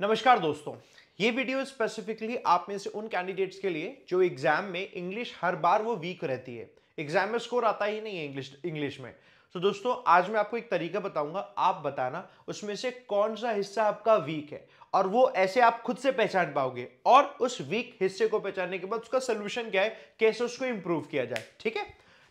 नमस्कार दोस्तों ये वीडियो स्पेसिफिकली आप में से उन कैंडिडेट्स के लिए जो एग्जाम में इंग्लिश हर बार वो वीक रहती है एग्जाम में स्कोर आता ही नहीं है इंग्लिश इंग्लिश में तो दोस्तों आज मैं आपको एक तरीका बताऊंगा आप बताना उसमें से कौन सा हिस्सा आपका वीक है और वो ऐसे आप खुद से पहचान पाओगे और उस वीक हिस्से को पहचानने के बाद उसका सोल्यूशन क्या है कैसे उसको इंप्रूव किया जाए ठीक है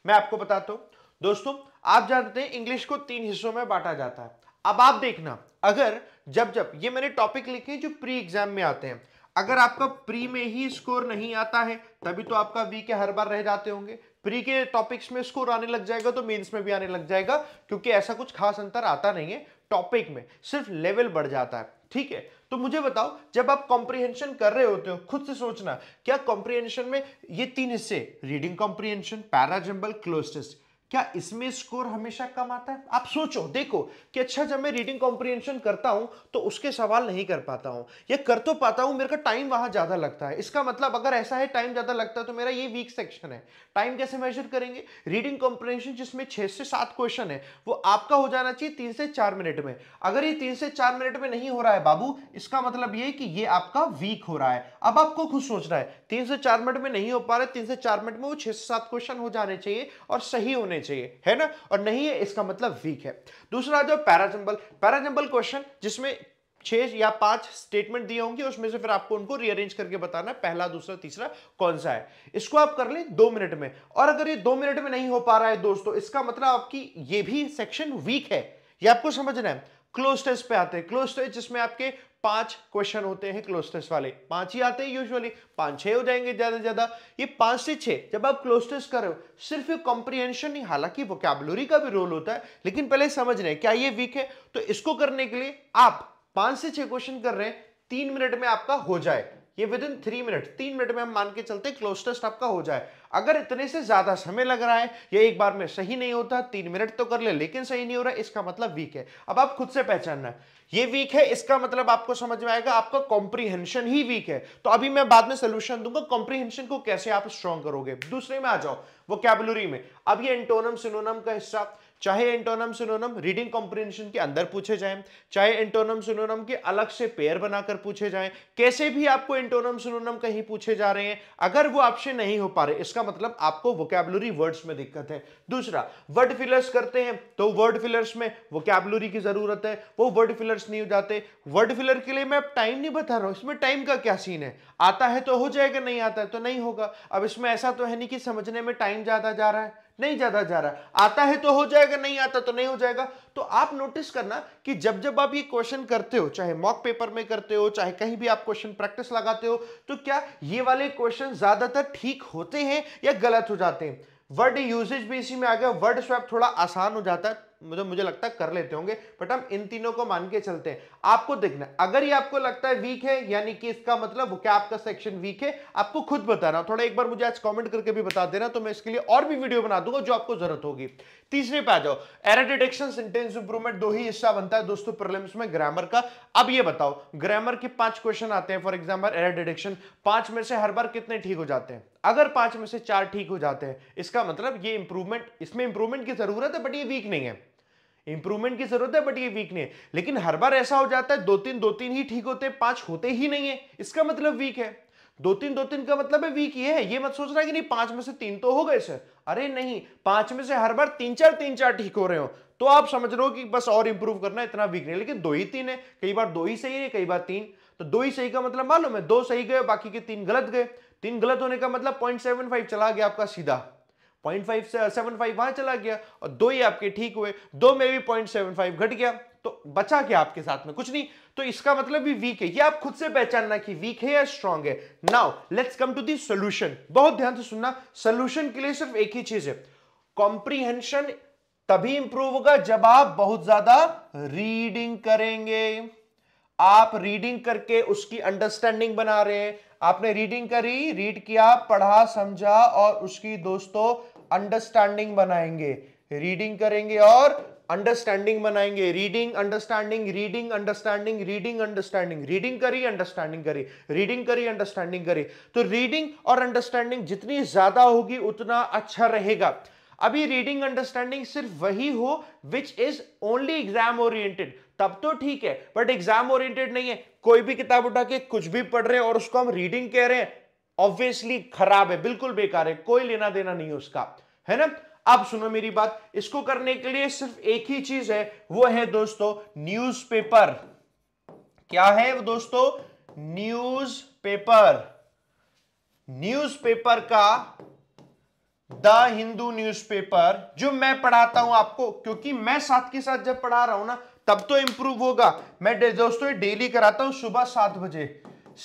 मैं आपको बताता हूँ दोस्तों आप जानते हैं इंग्लिश को तीन हिस्सों में बांटा जाता है अब आप देखना अगर जब जब ये मैंने टॉपिक लिखे जो प्री एग्जाम में आते हैं अगर आपका प्री में ही स्कोर नहीं आता है तभी तो आपका वी के हर बार रह जाते होंगे प्री के टॉपिक्स में स्कोर आने लग जाएगा तो मेंस में भी आने लग जाएगा क्योंकि ऐसा कुछ खास अंतर आता नहीं है टॉपिक में सिर्फ लेवल बढ़ जाता है ठीक है तो मुझे बताओ जब आप कॉम्प्रिहेंशन कर रहे होते हो खुद से सोचना क्या कॉम्प्रिहेंशन में ये तीन हिस्से रीडिंग कॉम्प्रिहेंशन पैराजल क्लोजेस्ट क्या इसमें स्कोर हमेशा कम आता है आप सोचो देखो कि अच्छा जब मैं रीडिंग कॉम्प्रिहेंशन करता हूं तो उसके सवाल नहीं कर पाता हूं या कर तो पाता हूं मेरे का टाइम वहां ज्यादा लगता है इसका मतलब अगर ऐसा है टाइम ज्यादा लगता है तो मेरा ये वीक सेक्शन है टाइम कैसे मेजर करेंगे रीडिंग कॉम्प्रिहेंशन जिसमें छह से सात क्वेश्चन है वो आपका हो जाना चाहिए तीन से चार मिनट में अगर ये तीन से चार मिनट में नहीं हो रहा है बाबू इसका मतलब ये कि ये आपका वीक हो रहा है अब आपको खुद सोचना है तीन से चार मिनट में नहीं हो पा रहा है तीन से चार मिनट में वो छह से सात क्वेश्चन हो जाने चाहिए और सही होने चाहिए है ना और नहीं है इसका मतलब वीक है दूसरा आ जाओ पैराजंबल पैराजम्बल क्वेश्चन जिसमें छह या पांच स्टेटमेंट दिए होंगे उसमें से फिर आपको उनको रीअरेंज करके बताना पहला दूसरा तीसरा कौन सा है इसको आप कर लें दो मिनट में और अगर ये दो मिनट में नहीं हो पा रहा है दोस्तों इसका मतलब आपकी ये भी सेक्शन वीक है ये आपको समझना है क्लोज टेस्ट पे आते हैं क्लोज टेस्ट जिसमें आपके पांच क्वेश्चन होते हैं क्लोस्टेस वाले पांच ही आते हैं यूजुअली पांच छह हो जाएंगे ज्यादा ज्यादा ये पांच से छह जब आप क्लोस्टेस कर रहे हो सिर्फ ये कॉम्प्रिहेंशन नहीं हालांकि वोकैबुलरी का भी रोल होता है लेकिन पहले समझ रहे हैं क्या ये वीक है तो इसको करने के लिए आप पांच से छह क्वेश्चन कर रहे हैं तीन मिनट में आपका हो जाए ये विद इन थ्री मिनट तीन मिनट में हम मान के चलते क्लोस्टेस्ट आपका हो जाए अगर इतने से ज्यादा समय लग रहा है या एक बार में सही नहीं होता तीन मिनट तो कर ले, लेकिन सही नहीं हो रहा इसका मतलब वीक है अब आप खुद से पहचानना है ये वीक है इसका मतलब आपको समझ में आएगा आपका कॉम्प्रीहेंशन ही वीक है तो अभी मैं बाद में सोल्यूशन दूंगा कॉम्प्रीहेंशन को कैसे आप स्ट्रॉन्ग करोगे दूसरे में आ जाओ वो कैबलरी में अब ये एंटोनम सिनोनम का हिस्सा चाहे एंटोनम सिनोनम रीडिंग कॉम्प्रिहेंशन के अंदर पूछे जाएं चाहे एंटोनम सिनोनम के अलग से पेयर बनाकर पूछे जाएं कैसे भी आपको एंटोनम सिनोनम कहीं पूछे जा रहे हैं अगर वो आपसे नहीं हो पा रहे इसका इसका मतलब आपको वोकेबलरी वर्ड्स में दिक्कत है दूसरा वर्ड फिलर्स करते हैं तो वर्ड फिलर्स में वोकेबलरी की जरूरत है वो वर्ड फिलर्स नहीं हो जाते वर्ड फिलर के लिए मैं अब टाइम नहीं बता रहा हूं इसमें टाइम का क्या सीन है आता है तो हो जाएगा नहीं आता है तो नहीं होगा अब इसमें ऐसा तो है नहीं कि समझने में टाइम ज़्यादा जा रहा है नहीं ज्यादा जा रहा आता है तो हो जाएगा नहीं आता तो नहीं हो जाएगा तो आप नोटिस करना कि जब जब आप ये क्वेश्चन करते हो चाहे मॉक पेपर में करते हो चाहे कहीं भी आप क्वेश्चन प्रैक्टिस लगाते हो तो क्या ये वाले क्वेश्चन ज्यादातर ठीक होते हैं या गलत हो जाते हैं वर्ड यूजेज भी इसी में आ गया वर्ड स्वैप थोड़ा आसान हो जाता है मुझे मुझे लगता है कर लेते होंगे बट हम इन तीनों को मान के चलते हैं आपको देखना अगर ये आपको लगता है वीक है यानी कि इसका मतलब वो क्या आपका सेक्शन वीक है आपको खुद बताना थोड़ा एक बार मुझे आज कमेंट करके भी बता देना तो मैं इसके लिए और भी वीडियो बना दूंगा जो आपको जरूरत होगी तीसरे पे आ जाओ एर डिटेक्शन सेंटेंस इंप्रूवमेंट दो ही हिस्सा बनता है दोस्तों प्रिलिम्स में ग्रामर का अब ये बताओ ग्रामर के पांच क्वेश्चन आते हैं फॉर एग्जाम्पल एर डिटेक्शन पांच में से हर बार कितने ठीक हो जाते हैं अगर पांच में से चार ठीक हो जाते हैं इसका मतलब ये इंप्रूवमेंट इसमें इंप्रूवमेंट की जरूरत है बट ये वीक नहीं है इंप्रूवमेंट की जरूरत है बट ये वीक नहीं है लेकिन हर बार ऐसा हो जाता है दो तीन दो तीन ही ठीक होते पांच होते ही नहीं है इसका मतलब वीक है दो तीन दो तीन का मतलब है वीक ये है ये मत सोच रहा कि नहीं पांच में से तीन तो हो गए सर अरे नहीं पांच में से हर बार तीन चार तीन चार ठीक हो रहे हो तो आप समझ रहे हो कि बस और इंप्रूव करना इतना वीक नहीं लेकिन दो ही तीन है कई बार दो ही सही है कई बार तीन तो दो ही सही का मतलब मालूम है दो सही गए बाकी के तीन गलत गए तीन गलत होने का मतलब पॉइंट सेवन फाइव चला गया आपका सीधा पॉइंट फाइव से सेवन फाइव वहां चला गया और दो ही आपके ठीक हुए दो में भी पॉइंट सेवन फाइव घट गया तो बचा क्या आपके साथ में कुछ नहीं तो इसका मतलब भी वीक है ये आप खुद से पहचानना कि वीक है या स्ट्रांग है now let's come to the solution बहुत ध्यान से सुनना सोल्यूशन के लिए सिर्फ एक ही चीज है कॉम्प्रीहेंशन तभी इंप्रूव होगा जब आप बहुत ज्यादा रीडिंग करेंगे आप रीडिंग करके उसकी अंडरस्टैंडिंग बना रहे हैं आपने रीडिंग करी रीड किया पढ़ा समझा और उसकी दोस्तों अंडरस्टैंडिंग बनाएंगे रीडिंग करेंगे और अंडरस्टैंडिंग बनाएंगे reading understanding reading understanding reading understanding reading करी अंडरस्टैंडिंग करी रीडिंग करी अंडरस्टैंडिंग करी तो रीडिंग और अंडरस्टैंडिंग जितनी ज्यादा होगी उतना अच्छा रहेगा अभी रीडिंग अंडरस्टैंडिंग सिर्फ वही हो which is only exam oriented तब तो ठीक है बट एग्जाम ओरिएंटेड नहीं है कोई भी किताब उठा के कुछ भी पढ़ रहे हैं और उसको हम रीडिंग कह रहे हैं ऑब्वियसली खराब है बिल्कुल बेकार है कोई लेना देना नहीं है उसका है ना अब सुनो मेरी बात इसको करने के लिए सिर्फ एक ही चीज है वो है दोस्तों न्यूज़पेपर क्या है दोस्तों न्यूज़पेपर न्यूज़पेपर का द हिंदू न्यूज़पेपर जो मैं पढ़ाता हूं आपको क्योंकि मैं साथ के साथ जब पढ़ा रहा हूं ना तब तो इंप्रूव होगा मैं दोस्तों डेली कराता हूं सुबह सात बजे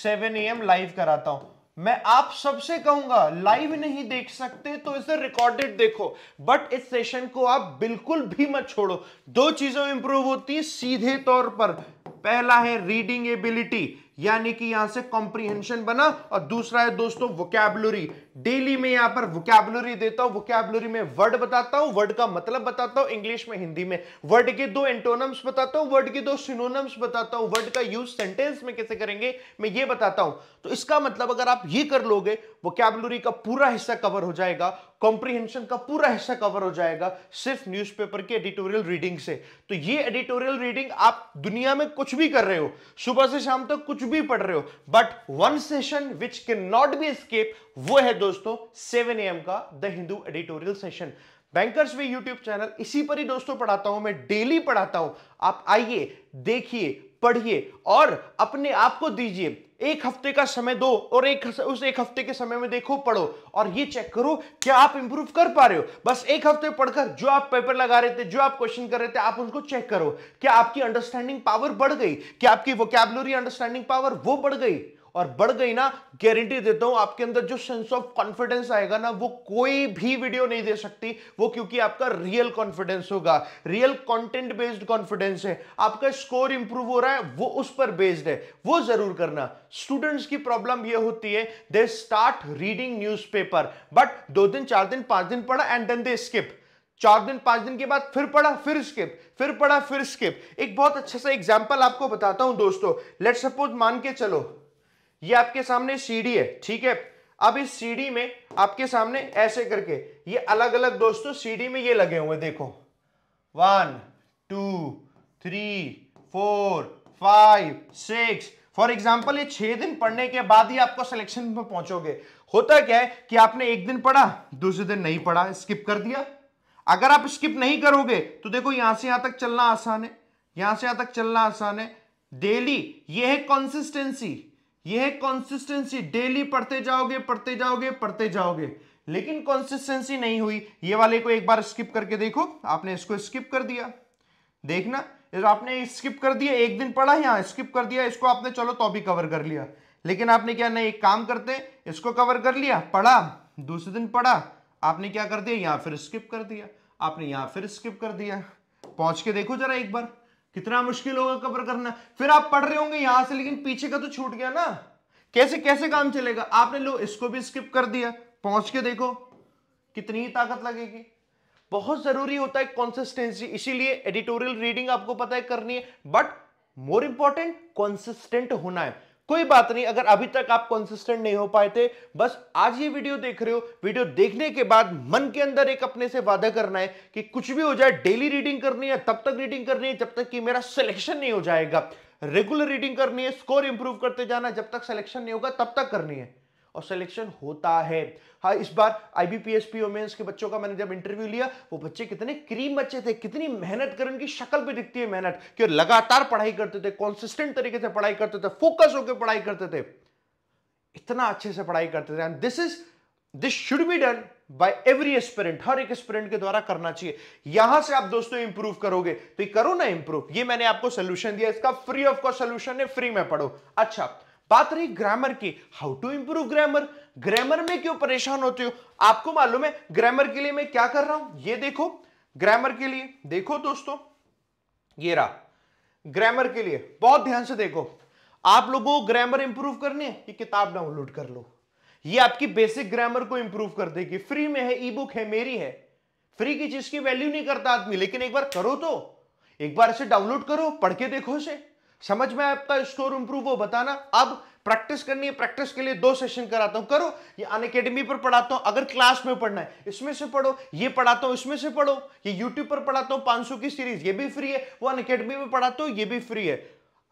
सेवन ए एम लाइव कराता हूं मैं आप सबसे कहूंगा लाइव नहीं देख सकते तो इसे रिकॉर्डेड देखो बट इस सेशन को आप बिल्कुल भी मत छोड़ो दो चीजों इंप्रूव होती है सीधे तौर पर पहला है रीडिंग एबिलिटी यानी कि यहां से कॉम्प्रिहेंशन बना और दूसरा है दोस्तों वोकैबुलरी डेली में यहां पर वोकैबुलरी देता हूं वोकैबुलरी में वर्ड बताता हूं वर्ड का मतलब बताता हूं इंग्लिश में हिंदी में वर्ड के दो एंटोनम्स बताता हूं वर्ड के दो सिनोनम्स बताता हूं वर्ड का यूज सेंटेंस में कैसे करेंगे मैं ये बताता हूं तो इसका मतलब अगर आप ये कर लोगे वोकैबुलरी का पूरा हिस्सा कवर हो जाएगा कॉम्प्रिहेंशन का पूरा हिस्सा कवर हो जाएगा सिर्फ न्यूज़पेपर के एडिटोरियल रीडिंग से तो ये एडिटोरियल रीडिंग आप दुनिया में कुछ भी कर रहे हो सुबह से शाम तक तो कुछ भी पढ़ रहे हो but one session which can not be escape वो है दोस्तों सेवन एम का the Hindu editorial session bankers way YouTube channel इसी पर ही दोस्तों पढ़ाता हूं मैं डेली पढ़ाता हूं आप आइए देखिए पढ़िए और अपने आप को दीजिए एक हफ्ते का समय दो और एक उस एक हफ्ते के समय में देखो पढ़ो और ये चेक करो क्या आप इंप्रूव कर पा रहे हो बस एक हफ्ते पढ़कर जो आप पेपर लगा रहे थे जो आप क्वेश्चन कर रहे थे आप उनको चेक करो क्या आपकी अंडरस्टैंडिंग पावर बढ़ गई क्या आपकी वोकेबलरी अंडरस्टैंडिंग पावर वो बढ़ गई और बढ़ गई ना गारंटी देता हूं आपके अंदर जो सेंस ऑफ कॉन्फिडेंस आएगा ना वो कोई भी वीडियो नहीं दे सकती वो क्योंकि आपका रियल कॉन्फिडेंस होगा रियल कंटेंट बेस्ड कॉन्फिडेंस है आपका स्कोर इंप्रूव हो रहा है वो उस पर बेस्ड है वो जरूर करना स्टूडेंट्स की प्रॉब्लम ये होती है they start reading news but दो दिन चार दिन पांच दिन पढ़ा एंड देन दे स्किप चार दिन पांच दिन के बाद फिर पढ़ा फिर स्किप फिर पढ़ा फिर स्किप एक बहुत अच्छा सा एग्जाम्पल आपको बताता हूं दोस्तों लेट सपोज मान के चलो ये आपके सामने सीढ़ी है ठीक है अब इस सीढ़ी में आपके सामने ऐसे करके ये अलग अलग दोस्तों सीढ़ी में ये लगे हुए देखो one two three four five six for example ये छह दिन पढ़ने के बाद ही आपको सिलेक्शन में पहुंचोगे होता क्या है कि आपने एक दिन पढ़ा दूसरे दिन नहीं पढ़ा स्किप कर दिया अगर आप स्किप नहीं करोगे तो देखो यहां से यहां तक चलना आसान है यहां से यहां तक चलना आसान है डेली ये है कंसिस्टेंसी ये है कॉन्सिस्टेंसी डेली पढ़ते जाओगे पढ़ते जाओगे पढ़ते जाओगे लेकिन कंसिस्टेंसी नहीं हुई ये वाले को एक बार स्किप करके देखो आपने इसको स्किप कर दिया देखना आपने स्किप कर दिया एक दिन पढ़ा यहां स्किप कर दिया इसको आपने चलो तो भी कवर कर लिया लेकिन आपने क्या नहीं एक काम करते इसको कवर कर लिया पढ़ा दूसरे दिन पढ़ा आपने क्या कर दिया यहां फिर स्किप कर दिया आपने यहां फिर स्किप कर दिया पहुंच के देखो जरा एक बार कितना मुश्किल होगा कवर करना फिर आप पढ़ रहे होंगे यहां से लेकिन पीछे का तो छूट गया ना कैसे कैसे काम चलेगा आपने लो इसको भी स्किप कर दिया पहुंच के देखो कितनी ताकत लगेगी बहुत जरूरी होता है कॉन्सिस्टेंसी इसीलिए एडिटोरियल रीडिंग आपको पता है करनी है बट मोर इंपॉर्टेंट कॉन्सिस्टेंट होना है कोई बात नहीं अगर अभी तक आप कंसिस्टेंट नहीं हो पाए थे बस आज ये वीडियो देख रहे हो वीडियो देखने के बाद मन के अंदर एक अपने से वादा करना है कि कुछ भी हो जाए डेली रीडिंग करनी है तब तक रीडिंग करनी है जब तक कि मेरा सिलेक्शन नहीं हो जाएगा रेगुलर रीडिंग करनी है स्कोर इंप्रूव करते जाना जब तक सिलेक्शन नहीं होगा तब तक करनी है और सिलेक्शन होता है हाँ इस बार आईबीपीएसपी वोमेन्स के बच्चों का मैंने जब इंटरव्यू लिया वो बच्चे कितने क्रीम बच्चे थे कितनी मेहनत कर उनकी शक्ल पे दिखती है मेहनत कि लगातार पढ़ाई करते थे कॉन्सिस्टेंट तरीके से पढ़ाई करते थे फोकस होकर पढ़ाई करते थे इतना अच्छे से पढ़ाई करते थे and this is this should be done by every aspirant हर एक एस्पिरेंट के द्वारा करना चाहिए यहां से आप दोस्तों इंप्रूव करोगे तो करो ना इंप्रूव ये मैंने आपको सोल्यूशन दिया इसका फ्री ऑफ कॉस्ट सोल्यूशन है फ्री में पढ़ो अच्छा बात रही ग्रामर की how to improve grammar grammar में क्यों परेशान होते हो आपको मालूम है ग्रामर के लिए मैं क्या कर रहा हूं ये देखो ग्रामर के लिए देखो दोस्तों ये रहा ग्रामर के लिए बहुत ध्यान से देखो आप लोगों को ग्रामर इंप्रूव करने ये किताब डाउनलोड कर लो ये आपकी बेसिक ग्रामर को इंप्रूव कर देगी फ्री में है ई बुक है मेरी है फ्री की चीज की वैल्यू नहीं करता आदमी लेकिन एक बार करो तो एक बार इसे डाउनलोड करो पढ़ के देखो इसे समझ में आपका स्कोर इंप्रूव हो बताना अब प्रैक्टिस करनी है प्रैक्टिस के लिए दो सेशन कराता हूं करो ये अन अकेडमी पर पढ़ाता हूं अगर क्लास में पढ़ना है इसमें से पढ़ो ये पढ़ाता हूं इसमें से पढ़ो ये यूट्यूब पर पढ़ाता हूं 500 की सीरीज ये भी फ्री है वो अन अकेडमी में पढ़ाता हूं ये भी फ्री है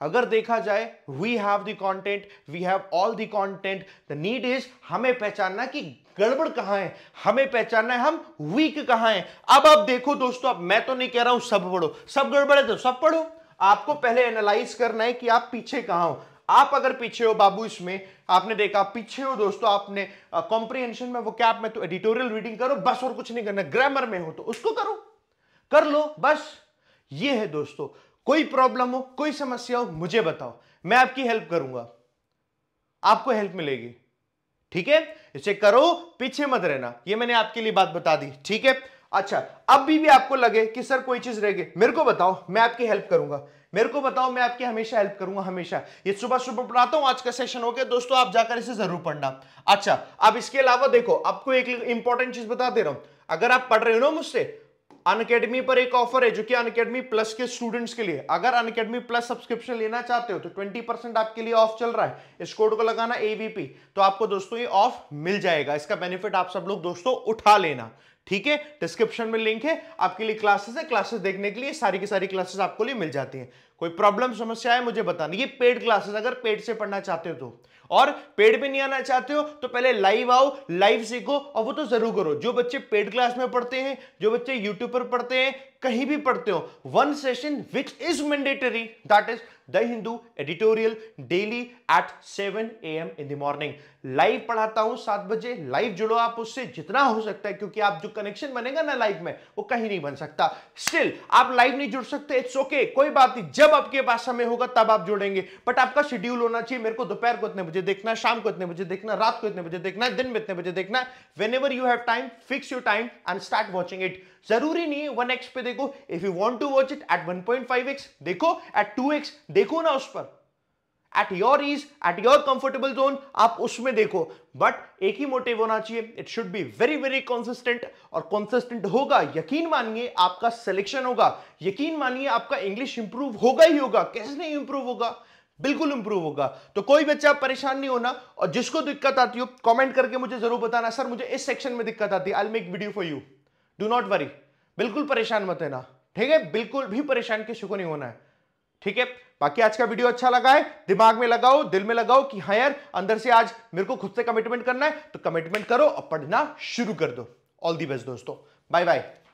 अगर देखा जाए we have the content we have all the content the need is हमें पहचानना कि गड़बड़ कहां है हमें पहचानना है हम वीक कहां है अब आप देखो दोस्तों अब मैं तो नहीं कह रहा हूं सब पढ़ो सब गड़बड़ है तो सब पढ़ो आपको पहले एनालाइज करना है कि आप पीछे कहां हो आप अगर पीछे हो बाबू इसमें आपने देखा पीछे हो दोस्तों आपने कॉम्प्रिहेंशन में वो क्या में तो एडिटोरियल रीडिंग करो बस और कुछ नहीं करना ग्रामर में हो तो उसको करो कर लो बस ये है दोस्तों कोई प्रॉब्लम हो कोई समस्या हो मुझे बताओ मैं आपकी हेल्प करूंगा आपको हेल्प मिलेगी ठीक है इसे करो पीछे मत रहना ये मैंने आपके लिए बात बता दी ठीक है अच्छा अब भी, भी आपको लगे कि सर कोई चीज रह गई मेरे को बताओ मैं आपकी हेल्प करूंगा मेरे को बताओ मैं आपकी हमेशा हेल्प करूंगा हमेशा ये सुबह सुबह पढ़ाता हूं आज का सेशन हो गया दोस्तों आप जाकर इसे जरूर पढ़ना अच्छा अब इसके अलावा देखो आपको एक इंपॉर्टेंट चीज बता दे रहा हूं अगर आप पढ़ रहे हो ना मुझसे अनकेडमी पर एक ऑफर है जो कि अनकेडमी प्लस के स्टूडेंट्स के लिए अगर अनकेडमी प्लस सब्सक्रिप्शन लेना चाहते हो तो 20 परसेंट आपके लिए ऑफ चल रहा है इस कोड को लगाना एवीपी तो आपको दोस्तों ये ऑफ मिल जाएगा इसका बेनिफिट आप सब लोग दोस्तों उठा लेना ठीक है डिस्क्रिप्शन में लिंक है आपके लिए क्लासेस है क्लासेस देखने के लिए सारी की सारी क्लासेस आपको लिए मिल जाती हैं कोई प्रॉब्लम समस्या है मुझे बताना ये पेड क्लासेस अगर पेड से पढ़ना चाहते हो तो और पेड पे नहीं आना चाहते हो तो पहले लाइव आओ लाइव सीखो और वो तो जरूर करो जो बच्चे पेड क्लास में पढ़ते हैं जो बच्चे यूट्यूब पर पढ़ते हैं कहीं भी पढ़ते हो one session which is mandatory that is the Hindu editorial daily at 7 AM in the morning live पढ़ाता हूं सात बजे लाइव जुड़ो आप उससे जितना हो सकता है क्योंकि आप जो कनेक्शन बनेगा ना लाइव में वो कहीं नहीं बन सकता स्टिल आप लाइव नहीं जुड़ सकते इट्स ओके okay, कोई बात नहीं जब आपके पास समय होगा तब आप जुड़ेंगे बट आपका शेड्यूल होना चाहिए मेरे को दोपहर को इतने बजे देखना शाम को इतने बजे देखना रात को इतने बजे देखना दिन में इतने बजे देखना whenever you have time fix you time and start watching it जरूरी नहीं है वन एक्स पे देखो if you want to watch it at one point five X देखो एट टू एक्स देखो ना उस पर at your is at your comfortable zone आप उसमें देखो बट एक ही मोटिव होना चाहिए it should be very very consistent और कॉन्सिस्टेंट होगा यकीन मानिए आपका सिलेक्शन होगा यकीन मानिए आपका इंग्लिश इंप्रूव होगा ही होगा कैसे नहीं इंप्रूव होगा बिल्कुल इंप्रूव होगा तो कोई बच्चा परेशान नहीं होना और जिसको दिक्कत आती हो कमेंट करके मुझे जरूर बताना सर मुझे इस सेक्शन में दिक्कत आती है I make video for you do not worry बिल्कुल परेशान मत है ना ठीक है बिल्कुल भी परेशान के शुक्र नहीं होना है ठीक है बाकी आज का वीडियो अच्छा लगा है दिमाग में लगाओ दिल में लगाओ कि हाँ यार अंदर से आज मेरे को खुद से कमिटमेंट करना है तो कमिटमेंट करो और पढ़ना शुरू कर दो ऑल दी बेस्ट दोस्तों बाय बाय